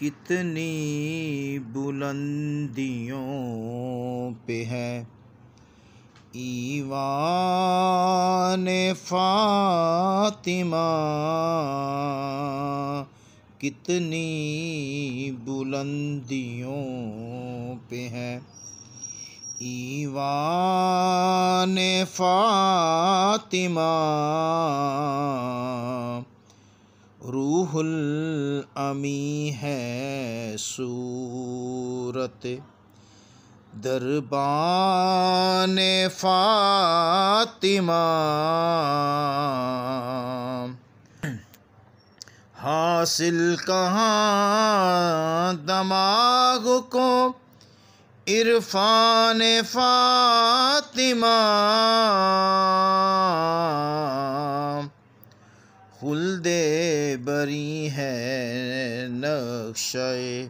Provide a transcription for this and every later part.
कितनी बुलंदियों पे है ईवान फातिमा कितनी बुलंदियों पे है ईवान फातिमा रूहुल अमी है सूरत दरबान फातिमा हासिल कहाँ दमाग को इरफान फातिमा बरी है नक्शे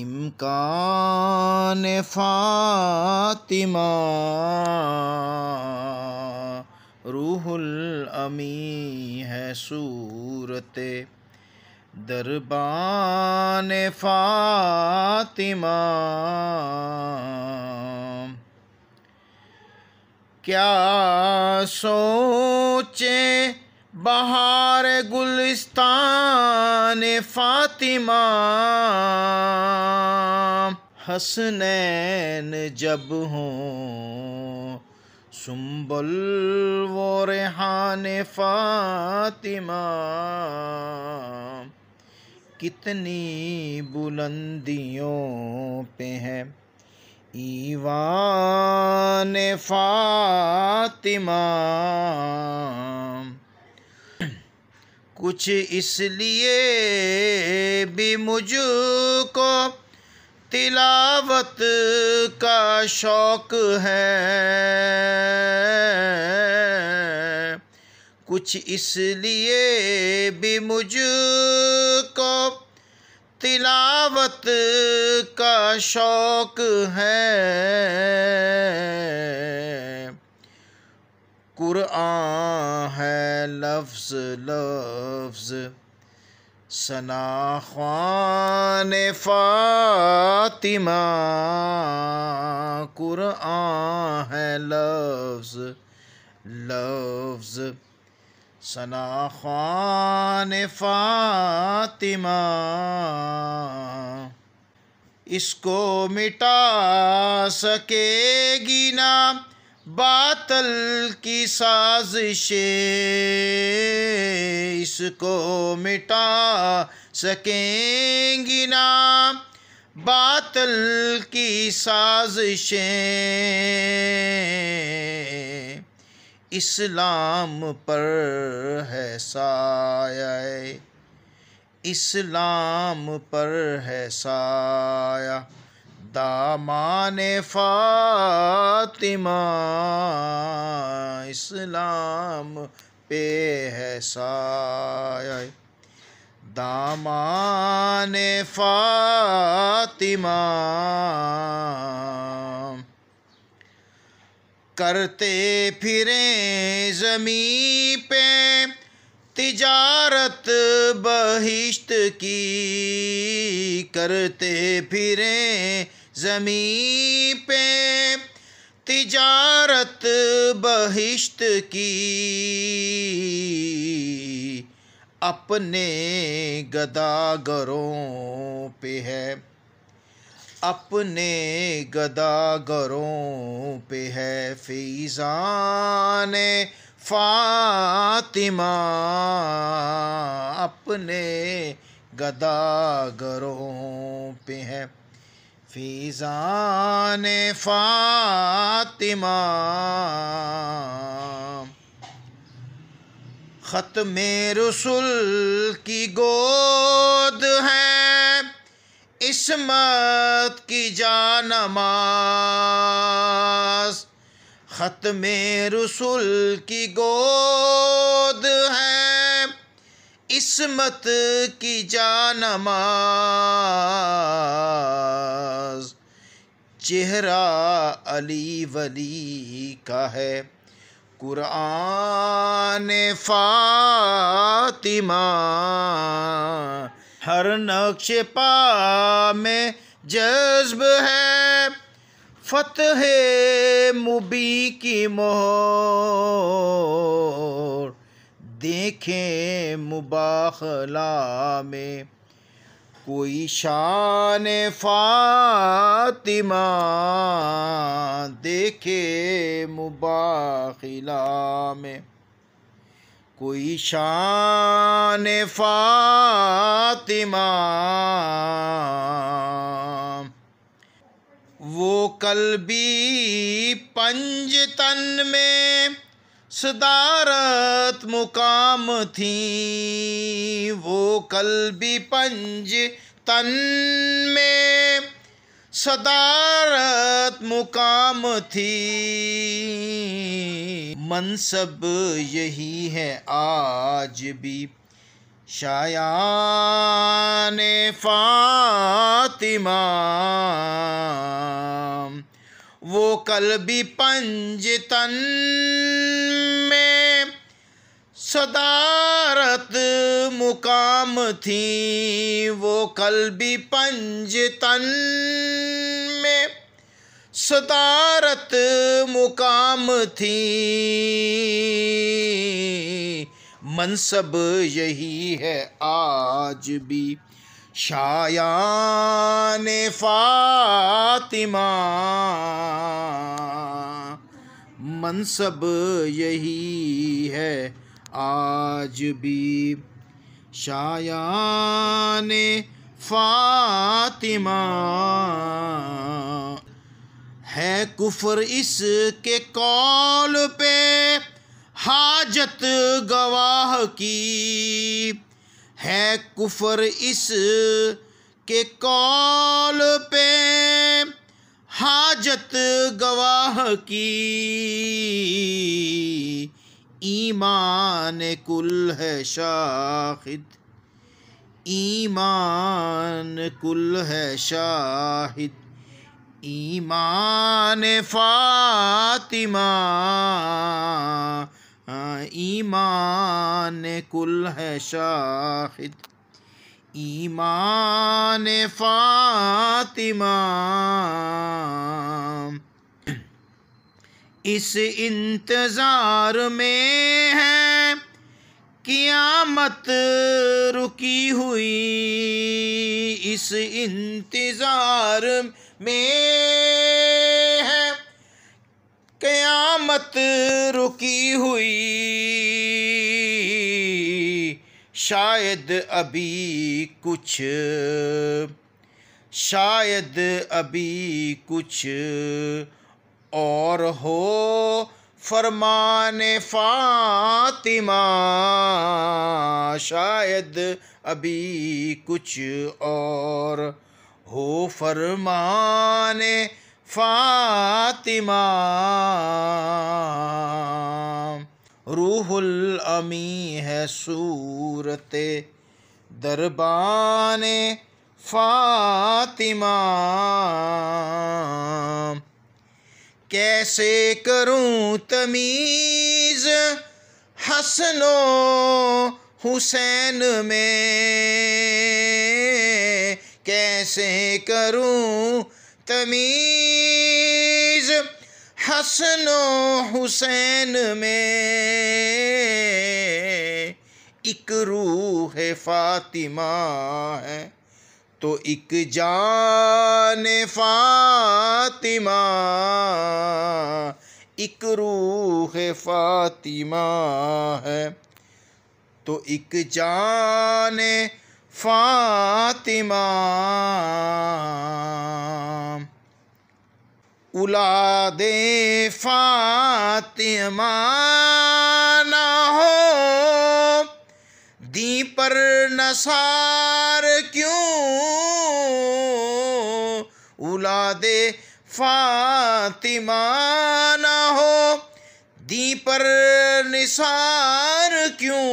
इमकान फातिमा रूहुल अमी है सूरत दरबान फातिमा क्या सोचे बहार गुलिस्तान फातिमा हसनैन जब हों सुंबल वो रेहान फातिमा कितनी बुलंदियों पे है ईवान फातिमा कुछ इसलिए भी मुझको तिलावत का शौक है कुछ इसलिए भी मुझको तिलावत का शौक है कुरान है लफ्ज़ लफ्ज़ सना खान फातिमा कुरान है लफ्ज़ लफ्ज़ सना ख्वान फातिमा इसको मिटा सकेगी ना बातल की साजिशें इसको मिटा सकेंगी ना बातल की साजिशें इस्लाम पर है साया इस्लाम पर है साया दामाने फातिमा इस्लाम पे है साय दामाने फातिमा करते फिरे जमी पे तिजारत बहिश्त की करते फिरें जमी पे तिजारत बहिश्त की अपने गदागरों पे है अपने गदागरों पे है फैज़ान फातिमा अपने गदागरों पे है फीज़ान फातिमा ख़त में रसुल की गोद है इसमत की जानमाज ख़त में रसुल की गोद है इसमत की जानमाज चेहरा अली वली का है कुरान फातिमा हर नक्श पा में जज्ब है है मुबी की मोह देखें मुबाखला में कोई शान फातिमा देखे मुबाखला में कोई शान फातिमा वो कल भी पंजतन में सिदारत मुकाम थी वो कल भी पंज तन में सदारत मुकाम थी मनसब यही है आज भी शायान फातिमा वो कल भी पंजतन में सदारत मुकाम थी वो कल भी पंजतन में सदारत मुकाम थी मनसब यही है आज भी शायान फातिमा मनसब यही है आज भी ने फातिमा है कुफर इसके कॉल पे हाजत गवाह की है कुफर इस के कॉल पे हाजत गवाह की ईमान कुल है शाहिद ईमान कुल है शाहिद ईमान फातिमा ईमान कुल है शाहिद ईमान फातिमा इस इंतज़ार में है कियामत रुकी हुई इस इंतज़ार में है क़यामत रुकी हुई शायद अभी कुछ शायद अभी कुछ और हो फरमान फातिमा शायद अभी कुछ और हो फरमान फातिमा रूहुल अमी है सूरत दरबान फातिमा कैसे करूं तमीज़ हसनो हुसैन में कैसे करूं तमीज़ हसन हुसैन में एक रूह फातिमा है तो एक जान फातिमा एक रूह फातिमा है तो एक जान फातिमा उलादे फातिमाना हो दी पर नसार क्यों उला उलादे फातिमाना हो दी पर निसार क्यों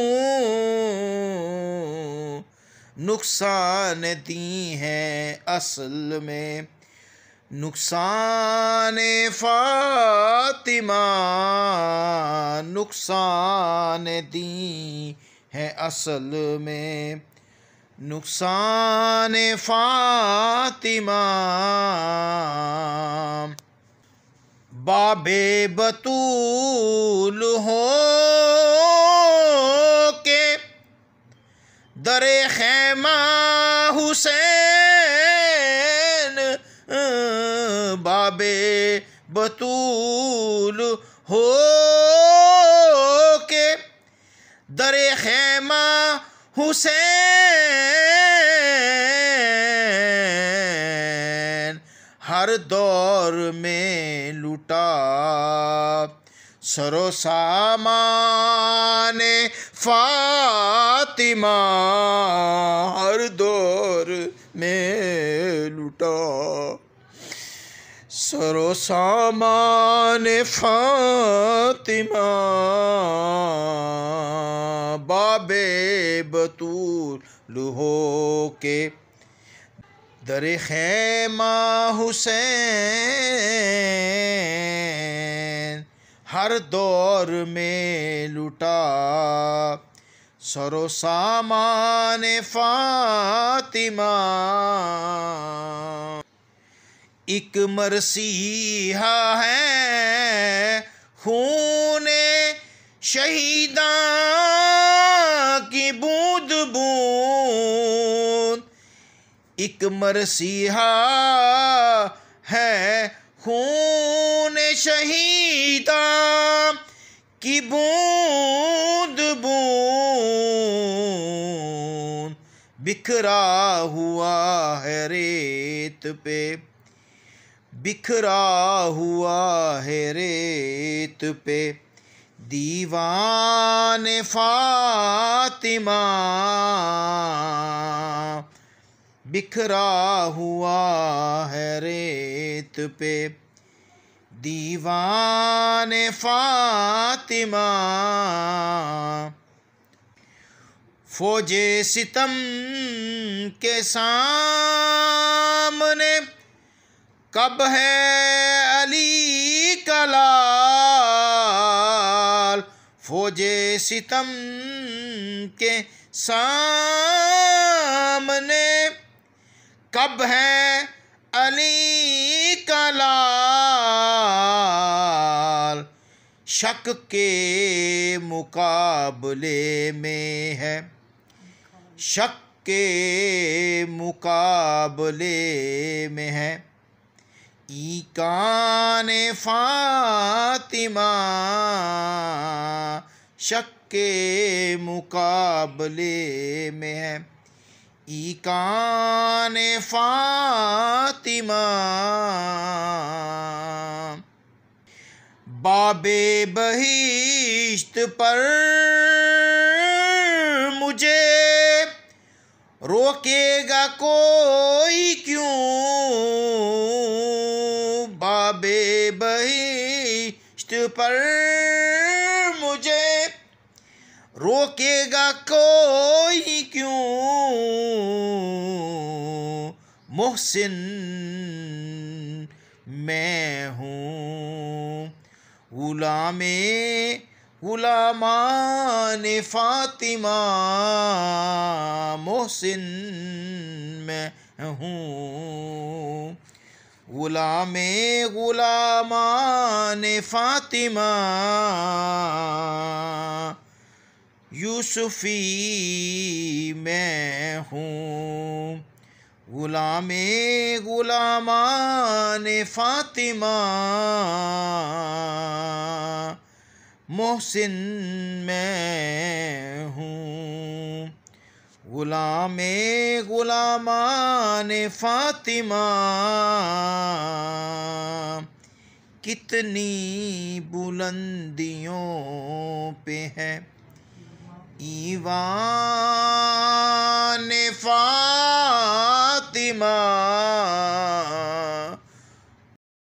नुकसान दी हैं असल में नुकसान फातिमा नुकसान दी है असल में नुकसान फातिमा बाबे बतूल हो के दरे खैमा हुसैन बतूल हो के दरे खेमा हुसैन हर दौर में लुटा सरो फातिमा हर दौर में लुटा सरो सामान फातिमा बाबे बतूल लुहो के दर खेमा हुसैन हर दौर में लुटा सरो सामान फातिमा एक मरसीहा है खून शहीद की बूंद बूंद एक मरसीहा है खून शहीद की बूंद बूंद बिखरा हुआ है रेत पे बिखरा हुआ है रेत पे दीवान फातिमा बिखरा हुआ है रेत पे दीवान फातिमा फौजे सितम के सामने कब है अली कलाल फौजे सितम के सामने कब है अली कलाल शक के मुकाबले में है शक के मुकाबले में है ईकान फातिमा शक्के मुकाबले में है ईकान फातिमा बाबे बहिश्त पर मुझे रोकेगा कोई क्यों पर मुझे रोकेगा कोई क्यों मोहसिन मैं हूँ में गुलामान फातिमा मोहसिन मैं हूँ गुलाम गुलामान फातिमा यूसुफी मैं हूँ गुलाम गुलामान फातिमा मोहसिन मैं हूँ गुलाम गुलामान फातिमा कितनी बुलंदियों पे है ईवान फातिमा